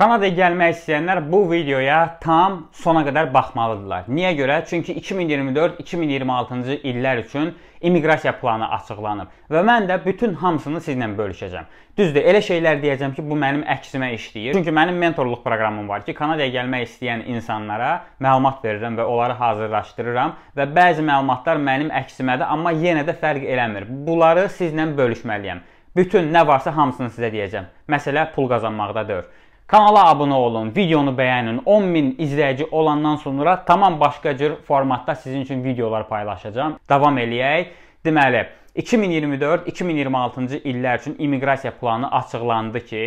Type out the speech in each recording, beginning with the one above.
Kanadaya gəlmək istəyənlər bu videoya tam sona qədər baxmalıdırlar. Niyə görə? Çünki 2024-2026-cı illər üçün immiqrasiya planı açıqlanıb və mən də bütün hamısını sizlə bölüşəcəm. Düzdür, elə şeylər deyəcəm ki, bu mənim əksimə işləyir. Çünki mənim mentorluq proqramım var ki, Kanadaya gəlmək istəyən insanlara məlumat verirəm və onları hazırlaşdırıram və bəzi məlumatlar mənim əksimədir, amma yenə də fərq eləmir. Bunları sizlə bölüşməliyəm. Bütün nə varsa hamısını sizə deyəcəm. Məsələ pul qazanmaqdadır. Kanala abunə olun, videonu bəyənin. 10000 izləyici olandan sonra tamam başqa cür formatda sizin üçün videolar paylaşacağam. Davam eləyək. Deməli, 2024-2026-cı illər üçün immiqrasiya planı açıqlandı ki,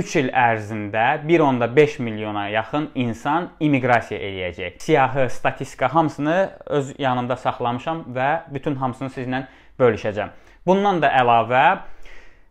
3 il ərzində 1.5 milyona yaxın insan immiqrasiya eləyəcək. Siyahı, statistika hamısını öz yanımda saxlamışam və bütün hamısını sizlə bölüşəcəm. Bundan da əlavə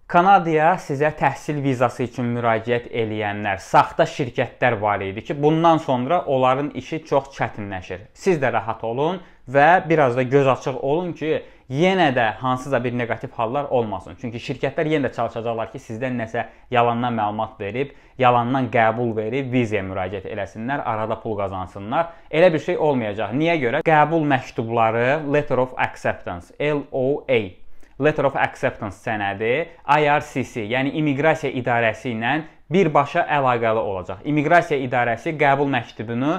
Kanadaya sizə təhsil vizası üçün müraciət eləyənlər, saxta şirkətlər var idi ki, bundan sonra onların işi çox çətinləşir. Siz də rahat olun və biraz da göz açıq olun ki, yenə də hansısa bir neqativ hallar olmasın. Çünki şirkətlər yenə də çalışacaqlar ki, sizdən nəsə yalandan məlumat verib, yalandan qəbul verib vizaya müraciət eləsinlər, arada pul qazansınlar. Elə bir şey olmayacaq. Niyə görə? Qəbul məktubları, letter of acceptance, LOA Letter of Acceptance sənədi IRCC, yəni İmiqrasiya İdarəsi ilə birbaşa əlaqəli olacaq. İmiqrasiya İdarəsi qəbul məktubunu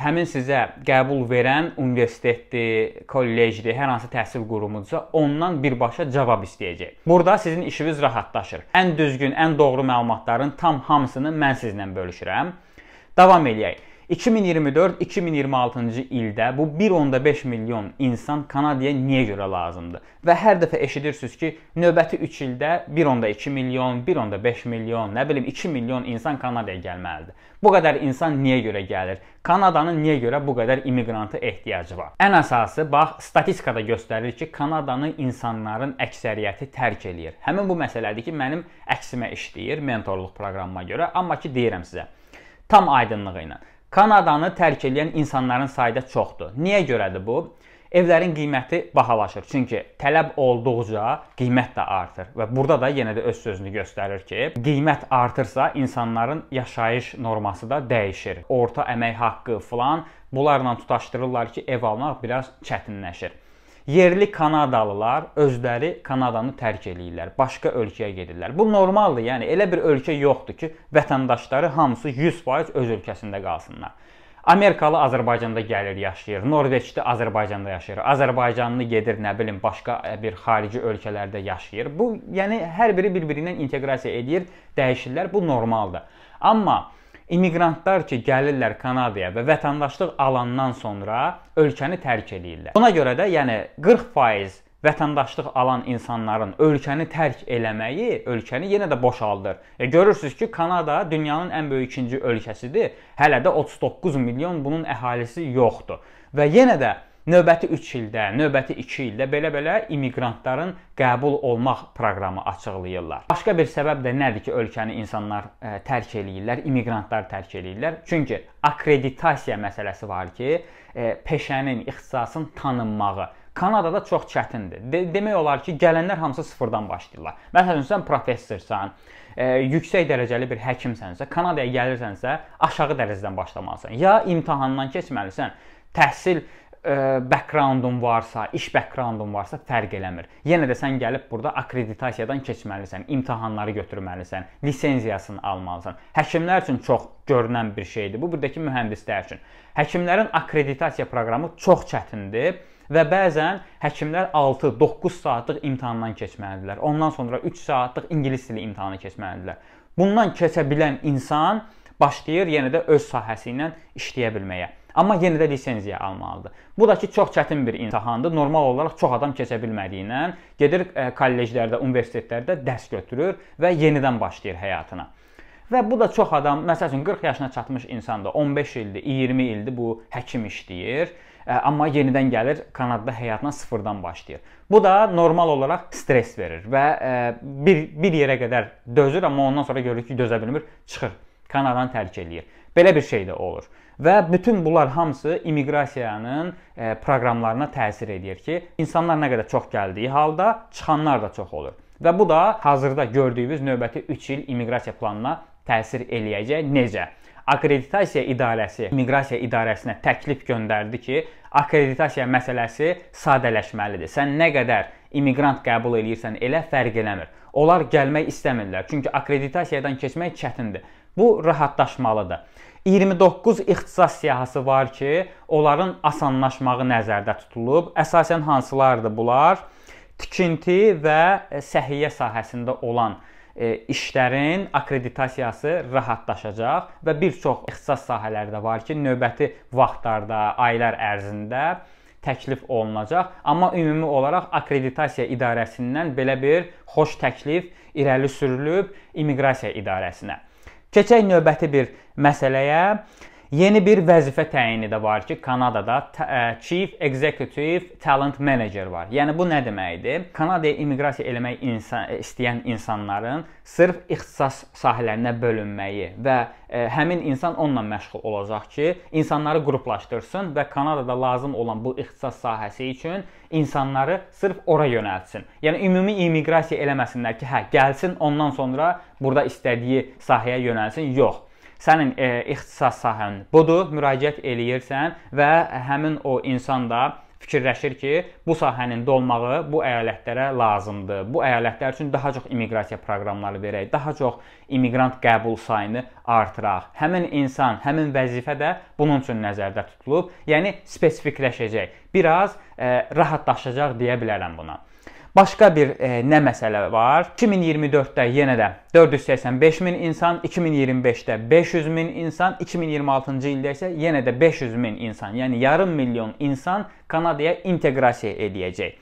həmin sizə qəbul verən universitetdir, kollecdir, hər hansı təhsil qurumudursa, ondan birbaşa cavab istəyəcək. Burada sizin işiniz rahatlaşır. Ən düzgün, ən doğru məlumatların tam hamısını mən sizlə bölüşürəm. Davam eləyək. 2024-2026-cı ildə bu 1.5 milyon insan Kanadaya niyə görə lazımdır? Və hər dəfə eşidirsiniz ki, növbəti 3 ildə 1.2 milyon, 1.5 milyon, nə bilim 2 milyon insan Kanadaya gəlməlidir. Bu qədər insan niyə görə gəlir? Kanadanın niyə görə bu qədər immiqranta ehtiyacı var? Ən əsası bax statistikada göstərir ki, Kanadanı insanların əksəriyyəti tərk eləyir. Həmin bu məsələdir ki, mənim əksimə işləyir mentorluq proqramıma görə, amma ki deyirəm sizə tam aydınlığı ilə Kanadanı tərk edən insanların sayı da çoxdur. Niyə görədir bu? Evlərin qiyməti bahalaşır. Çünki tələb olduqca qiymət də artır və burada da yenə də öz sözünü göstərir ki, qiymət artırsa insanların yaşayış norması da dəyişir. Orta əmək haqqı filan bunlarla tutaşdırırlar ki, ev almaq biraz çətinləşir. Yerli Kanadalılar özləri Kanadanı tərk eləyirlər, başqa ölkəyə gedirlər. Bu normaldır, yəni elə bir ölkə yoxdur ki, vətəndaşları hamısı 100% öz ölkəsində qalsınlar. Amerikalı Azərbaycanda gəlir yaşayır, Norveçli Azərbaycanda yaşayır, Azərbaycanlı gedir, nə bilim, başqa e, bir xarici ölkələrdə yaşayır. Bu, yəni hər biri bir-biri ilə inteqrasiya edir, dəyişirlər. Bu normaldır. Amma immiqrantlar ki, gəlirlər Kanadaya və vətəndaşlıq alandan sonra ölkəni tərk eləyirlər. Buna görə də, yəni 40% vətəndaşlıq alan insanların ölkəni tərk eləməyi ölkəni yenə də boşaldır. E, görürsüz ki, Kanada dünyanın ən böyük ikinci ölkəsidir. Hələ də 39 milyon bunun əhalisi yoxdur. Və yenə də növbəti 3 ildə, növbəti 2 ildə belə-belə immiqrantların qəbul olmaq proqramı açıqlayırlar. Başqa bir səbəb də nədir ki, ölkəni insanlar ə, e, tərk eləyirlər, immiqrantlar tərk eləyirlər? Çünki akkreditasiya məsələsi var ki, ə, e, peşənin, ixtisasın tanınmağı Kanadada çox çətindir. De demək olar ki, gələnlər hamısı sıfırdan başlayırlar. Məsələn, sən professorsan, e, yüksək dərəcəli bir həkimsənsə, Kanadaya gəlirsənsə, aşağı dərəcədən başlamalısan. Ya imtahandan keçməlisən, təhsil backgroundun varsa, iş backgroundun varsa fərq eləmir. Yenə də sən gəlib burada akkreditasiyadan keçməlisən, imtahanları götürməlisən, lisenziyasını almalısan. Həkimlər üçün çox görünən bir şeydir. Bu burdakı mühəndislər üçün. Həkimlərin akkreditasiya proqramı çox çətindir və bəzən həkimlər 6-9 saatlıq imtahandan keçməlidirlər. Ondan sonra 3 saatlıq ingilis dili imtahanı keçməlidirlər. Bundan keçə bilən insan başlayır yenə də öz sahəsi ilə işləyə bilməyə. Amma yenə də lisenziya almalıdır. Bu da ki, çox çətin bir imtahandır. Normal olaraq çox adam keçə bilmədiyindən gedir e, kolleclərdə, universitetlərdə dərs götürür və yenidən başlayır həyatına. Və bu da çox adam, məsəl üçün 40 yaşına çatmış insanda 15 ildir, 20 ildir bu həkim işləyir, e, amma yenidən gəlir Kanadada həyatına sıfırdan başlayır. Bu da normal olaraq stress verir və e, bir bir yerə qədər dözür, amma ondan sonra görür ki, dözə bilmir, çıxır. Kanadanı tərk eləyir. Belə bir şey də olur. Və bütün bunlar hamısı immiqrasiyanın e, proqramlarına təsir edir ki, insanlar nə qədər çox gəldiyi halda çıxanlar da çox olur. Və bu da hazırda gördüyünüz növbəti 3 il immiqrasiya planına təsir eləyəcək. Necə? Akreditasiya İdarəsi Miqrasiya İdarəsinə təklif göndərdi ki, akreditasiya məsələsi sadələşməlidir. Sən nə qədər immiqrant qəbul eləyirsən, elə fərq eləmir. Onlar gəlmək istəmirlər, çünki akreditasiyadan keçmək çətindir. Bu rahatlaşmalıdır. 29 ixtisas siyahısı var ki, onların asanlaşmağı nəzərdə tutulub. Əsasən hansılardır bunlar? Tikinti və e, səhiyyə sahəsində olan e, işlərin akreditasiyası rahatlaşacaq və bir çox ixtisas sahələri də var ki, növbəti vaxtlarda, aylar ərzində təklif olunacaq. Amma ümumi olaraq akreditasiya idarəsindən belə bir xoş təklif irəli sürülüb immiqrasiya idarəsinə. Keçək növbəti bir məsələyə. Yeni bir vəzifə təyini də var ki, Kanadada e, Chief Executive Talent Manager var. Yəni bu nə deməkdir? Kanadaya immiqrasiya eləmək insan e, istəyən insanların sırf ixtisas sahələrinə bölünməyi və ə, e, həmin insan onunla məşğul olacaq ki, insanları qruplaşdırsın və Kanadada lazım olan bu ixtisas sahəsi üçün insanları sırf ora yönəltsin. Yəni ümumi immiqrasiya eləməsinlər ki, hə, gəlsin ondan sonra burada istədiyi sahəyə yönəlsin. Yox sənin e, ixtisas sahən budur, müraciət eləyirsən və həmin o insan da fikirləşir ki, bu sahənin dolmağı bu əyalətlərə lazımdır. Bu əyalətlər üçün daha çox immiqrasiya proqramları verək, daha çox immiqrant qəbul sayını artıraq. Həmin insan, həmin vəzifə də bunun üçün nəzərdə tutulub, yəni spesifikləşəcək. Biraz ə, e, rahatlaşacaq deyə bilərəm buna. Başqa bir e, nə məsələ var? 2024-də yenə də 485 min insan, 2025-də 500 min insan, 2026-cı ildə isə yenə də 500 min insan, yəni yarım milyon insan Kanadaya inteqrasiya ediləcək.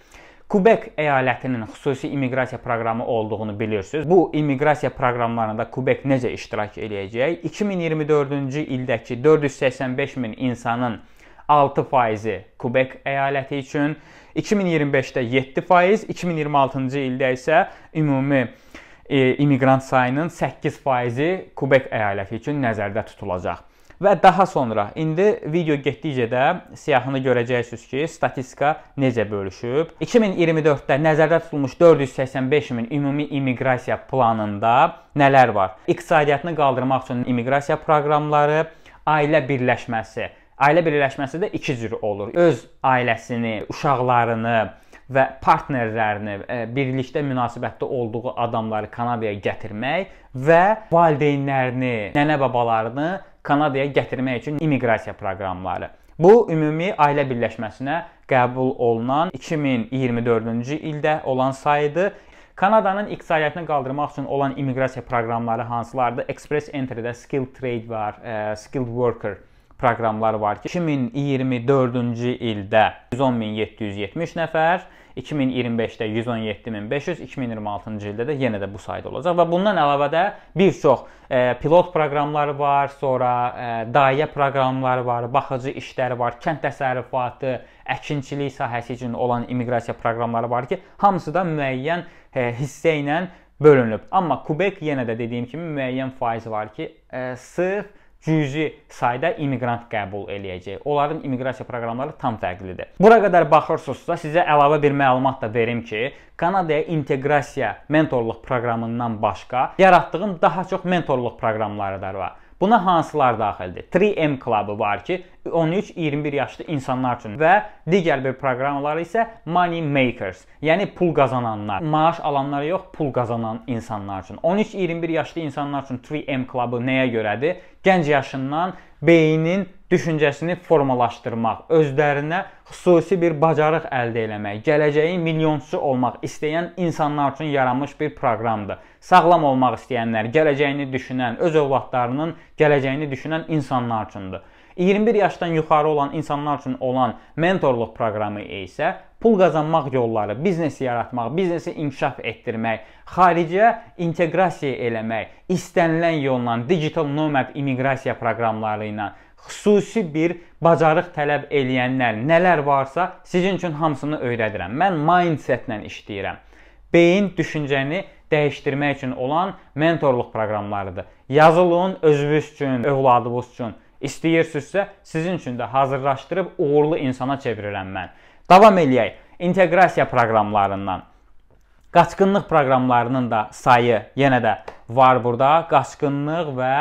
Kubek əyalətinin xüsusi immiqrasiya proqramı olduğunu bilirsiniz. Bu immiqrasiya proqramlarında Kubek necə iştirak eləyəcək? 2024-cü ildəki 485 min insanın 6 faizi Quebec əyaləti üçün, 2025-də 7 faiz, 2026-cı ildə isə ümumi e, immiqrant sayının 8 faizi Quebec əyaləti üçün nəzərdə tutulacaq. Və daha sonra indi video getdikcə də siyahını görəcəksiniz ki, statistika necə bölüşüb. 2024-də nəzərdə tutulmuş 485 min ümumi immiqrasiya planında nələr var? İqtisadiyyatını qaldırmaq üçün immiqrasiya proqramları, ailə birləşməsi, Ailə birləşməsi də iki cür olur. Öz ailəsini, uşaqlarını və partnerlərini, e, birlikdə münasibətdə olduğu adamları Kanadaya gətirmək və valideynlərini, nənə-babalarını Kanadaya gətirmək üçün immiqrasiya proqramları. Bu ümumi ailə birləşməsinə qəbul olunan 2024-cü ildə olan sayıdır. Kanadanın iqtisadiyyatını qaldırmaq üçün olan immiqrasiya proqramları hansılardır? Express Entry-də skilled trade var, e, skilled worker proqramlar var ki, 2024-cü ildə 110770 nəfər, 2025-də 117500, 2026-cı ildə də yenə də bu sayda olacaq və bundan əlavə də bir çox e, pilot proqramları var, sonra e, dayə proqramları var, baxıcı işləri var, kənd təsərrüfatı, əkinçilik sahəsi üçün olan immiqrasiya proqramları var ki, hamısı da müəyyən e, hissə ilə bölünüb. Amma Quebec yenə də dediyim kimi müəyyən faiz var ki, e, sırf cüzi sayda immiqrant qəbul eləyəcək. Onların immiqrasiya proqramları tam fərqlidir. Bura qədər baxırsınızsa, sizə əlavə bir məlumat da verim ki, Kanadaya inteqrasiya mentorluq proqramından başqa yaratdığım daha çox mentorluq proqramları da var. Buna hansılar daxildir? 3M klubu var ki, 13-21 yaşlı insanlar üçün və digər bir proqramlar isə money makers, yəni pul qazananlar, maaş alanlar yox, pul qazanan insanlar üçün. 13-21 yaşlı insanlar üçün 3M klubu nəyə görədir? Gənc yaşından beynin düşüncəsini formalaşdırmaq, özlərinə xüsusi bir bacarıq əldə etmək, gələcəyin milyonçu olmaq istəyən insanlar üçün yaranmış bir proqramdır. Sağlam olmaq istəyənlər, gələcəyini düşünən, öz övladlarının gələcəyini düşünən insanlar üçündür. 21 yaşdan yuxarı olan insanlar üçün olan mentorluq proqramı isə pul qazanmaq yolları, biznesi yaratmaq, biznesi inkişaf etdirmək, xaricə inteqrasiya eləmək, istənilən yolla, digital nomad immiqrasiya proqramları ilə xüsusi bir bacarıq tələb eləyənlər nələr varsa, sizin üçün hamısını öyrədirəm. Mən mindsetlə işləyirəm. Beyin düşüncəni dəyişdirmək üçün olan mentorluq proqramlarıdır. Yazılın özünüz üçün, övladınız üçün istəyirsinizsə, sizin üçün də hazırlaşdırıb uğurlu insana çevirirəm mən. Davam eləyək. İnteqrasiya proqramlarından qaçqınlıq proqramlarının da sayı yenə də var burada. Qaçqınlıq və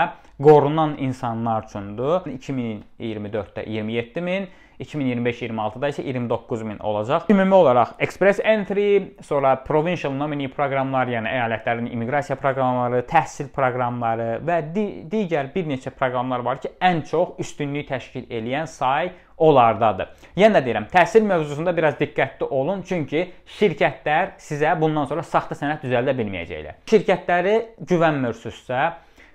qorunan insanlar üçündür. 2024-də 27 min, 2025-26-da isə 29000 olacaq. Ümumi olaraq Express Entry, sonra Provincial Nominee proqramlar, yəni əyalətlərin immiqrasiya proqramları, təhsil proqramları və di digər bir neçə proqramlar var ki, ən çox üstünlük təşkil edən say onlardadır. Yenə deyirəm, təhsil mövzusunda biraz diqqətli olun, çünki şirkətlər sizə bundan sonra saxta sənəd düzəldə bilməyəcəklər. Şirkətləri güvənmirsizsə,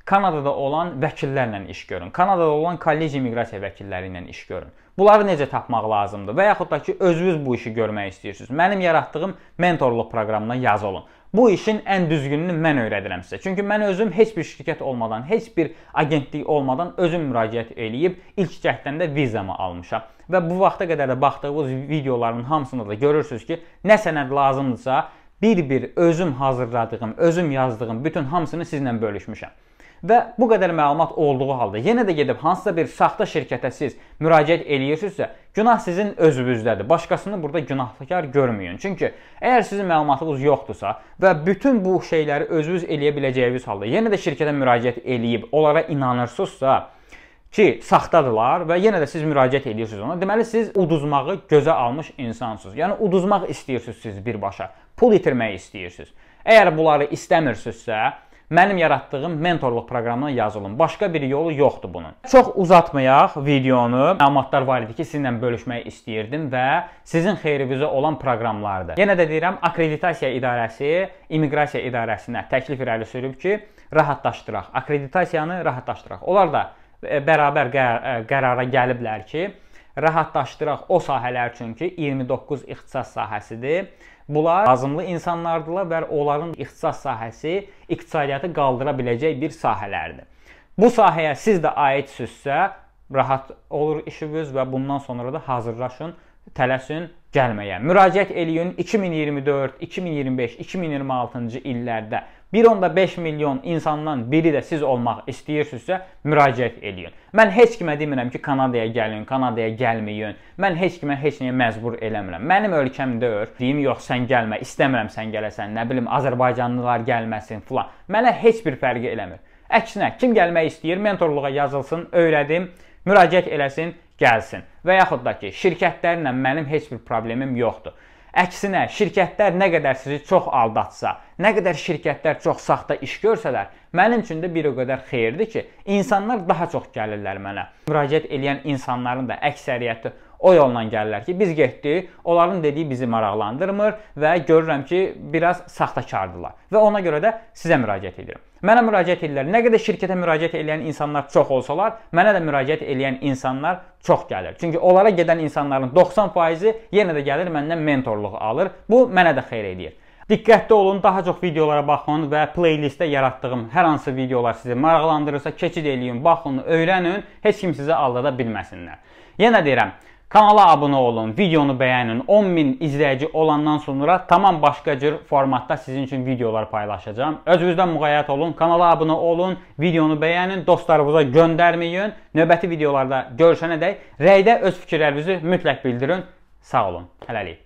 Kanadada olan vəkillərlə iş görün. Kanadada olan kollec immiqrasiya vəkilləri ilə iş görün. Bunları necə tapmaq lazımdır? Və yaxud da ki, özünüz bu işi görmək istəyirsiniz. Mənim yaratdığım mentorluq proqramına yaz olun. Bu işin ən düzgününü mən öyrədirəm sizə. Çünki mən özüm heç bir şirkət olmadan, heç bir agentlik olmadan özüm müraciət eləyib ilk cəhddən də vizamı almışam. Və bu vaxta qədər də baxdığınız videoların hamısında da görürsüz ki, nə sənəd lazımdırsa, bir-bir özüm hazırladığım, özüm yazdığım bütün hamısını sizlə bölüşmüşəm və bu qədər məlumat olduğu halda yenə də gedib hansısa bir saxta şirkətə siz müraciət eləyirsinizsə, günah sizin özünüzdədir. Başqasını burada günahkar görməyin. Çünki əgər sizin məlumatınız yoxdursa və bütün bu şeyləri özünüz eləyə biləcəyiniz halda yenə də şirkətə müraciət eləyib onlara inanırsınızsa, ki, saxtadılar və yenə də siz müraciət edirsiniz ona. Deməli siz uduzmağı gözə almış insansınız. Yəni uduzmaq istəyirsiniz siz birbaşa. Pul itirmək istəyirsiniz. Əgər bunları istəmirsinizsə, mənim yaratdığım mentorluq proqramına yazılın. Başqa bir yolu yoxdur bunun. Çox uzatmayaq videonu. Məlumatlar var idi ki, sizinlə bölüşmək istəyirdim və sizin xeyrinizə olan proqramlardır. Yenə də deyirəm, akkreditasiya idarəsi immiqrasiya idarəsinə təklif irəli sürüb ki, rahatlaşdıraq. Akkreditasiyanı rahatlaşdıraq. Onlar da e, bərabər qər e, qərara gəliblər ki, rahatlaşdıraq o sahələr üçün ki, 29 ixtisas sahəsidir Bunlar lazımlı insanlardılar və onların ixtisas sahəsi iqtisadiyyatı qaldıra biləcək bir sahələrdir. Bu sahəyə siz də aidsinizsə, rahat olur işiniz və bundan sonra da hazırlaşın tələsin gəlməyə. Müraciət eləyin 2024, 2025, 2026-cı illərdə 1.5 milyon insandan biri də siz olmaq istəyirsinizsə, müraciət eləyin. Mən heç kimə demirəm ki, Kanadaya gəlin, Kanadaya gəlməyin. Mən heç kimə heç nəyə məcbur eləmirəm. Mənim ölkəmdə ör. Deyim, yox, sən gəlmə, istəmirəm sən gələsən, nə bilim, Azərbaycanlılar gəlməsin filan. Mənə heç bir fərqi eləmir. Əksinə, kim gəlmək istəyir, mentorluğa yazılsın, öyrədim, müraciət eləsin gəlsin. Və yaxud da ki, şirkətlərlə mənim heç bir problemim yoxdur. Əksinə, şirkətlər nə qədər sizi çox aldatsa, nə qədər şirkətlər çox saxta iş görsələr, mənim üçün də bir o qədər xeyirdir ki, insanlar daha çox gəlirlər mənə. Müraciət edən insanların da əksəriyyəti o yolla gəlirlər ki, biz getdik, onların dediyi bizi maraqlandırmır və görürəm ki, biraz saxtakardırlar. Və ona görə də sizə müraciət edirəm. Mənə müraciət edirlər. Nə qədər şirkətə müraciət edən insanlar çox olsalar, mənə də müraciət edən insanlar çox gəlir. Çünki onlara gedən insanların 90%-i yenə də gəlir məndən mentorluq alır. Bu mənə də xeyir edir. Diqqətli olun, daha çox videolara baxın və playlistdə yaratdığım hər hansı videolar sizi maraqlandırırsa, keçid eləyin, baxın, öyrənin, heç kim sizi aldada bilməsinlər. Yenə deyirəm, Kanala abunə olun, videonu bəyənin. 10000 izləyici olandan sonra tamam başqa cür formatda sizin üçün videolar paylaşacağam. Özünüzdən muğayyət olun, kanala abunə olun, videonu bəyənin, dostlarınıza göndərməyin. Növbəti videolarda görüşənədək rəydə öz fikirlərinizi mütləq bildirin. Sağ olun. Hələlik.